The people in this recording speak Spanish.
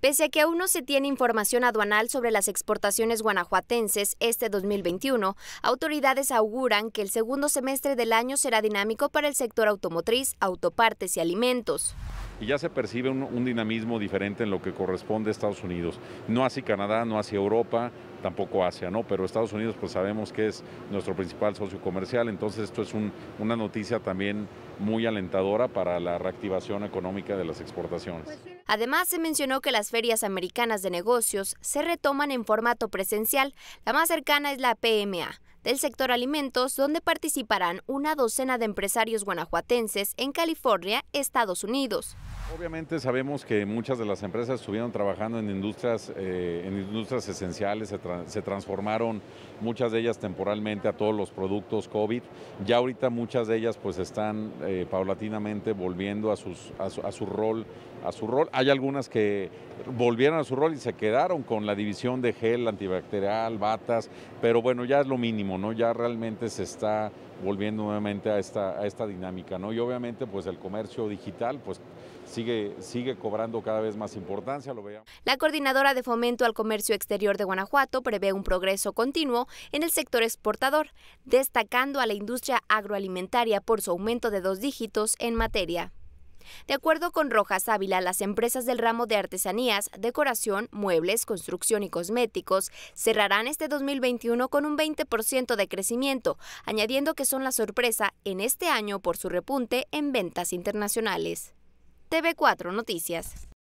Pese a que aún no se tiene información aduanal sobre las exportaciones guanajuatenses este 2021, autoridades auguran que el segundo semestre del año será dinámico para el sector automotriz, autopartes y alimentos y ya se percibe un, dinamismo diferente en lo que corresponde a Estados Unidos. No hacia Canadá, no hacia Europa, tampoco Asia, ¿no? Pero Estados Unidos pues sabemos que es nuestro principal socio comercial, entonces esto es una noticia también muy alentadora para la reactivación económica de las exportaciones. Pues Además, se mencionó que las ferias americanas de negocios se retoman en formato presencial. La más cercana es la PMA del sector alimentos, donde participarán una docena de empresarios guanajuatenses en California, Estados Unidos. Obviamente sabemos que muchas de las empresas estuvieron trabajando en industrias, eh, en industrias esenciales, se, transformaron muchas de ellas temporalmente a todos los productos COVID. Ya ahorita muchas de ellas pues están eh, paulatinamente volviendo a, sus, su, a, su, rol, a su rol. Hay algunas que volvieron a su rol y se quedaron con la división de gel antibacterial, batas, pero bueno, ya es lo mínimo, ¿no? Ya realmente se está volviendo nuevamente a esta, a esta dinámica, ¿no? Y obviamente pues el comercio digital pues sigue, cobrando cada vez más importancia. La coordinadora de fomento al comercio exterior de Guanajuato prevé un progreso continuo en el sector exportador, destacando a la industria agroalimentaria por su aumento de dos dígitos en materia. De acuerdo con Rojas Ávila, las empresas del ramo de artesanías, decoración, muebles, construcción y cosméticos cerrarán este 2021 con un 20% de crecimiento, añadiendo que son la sorpresa en este año por su repunte en ventas internacionales. TV4 Noticias.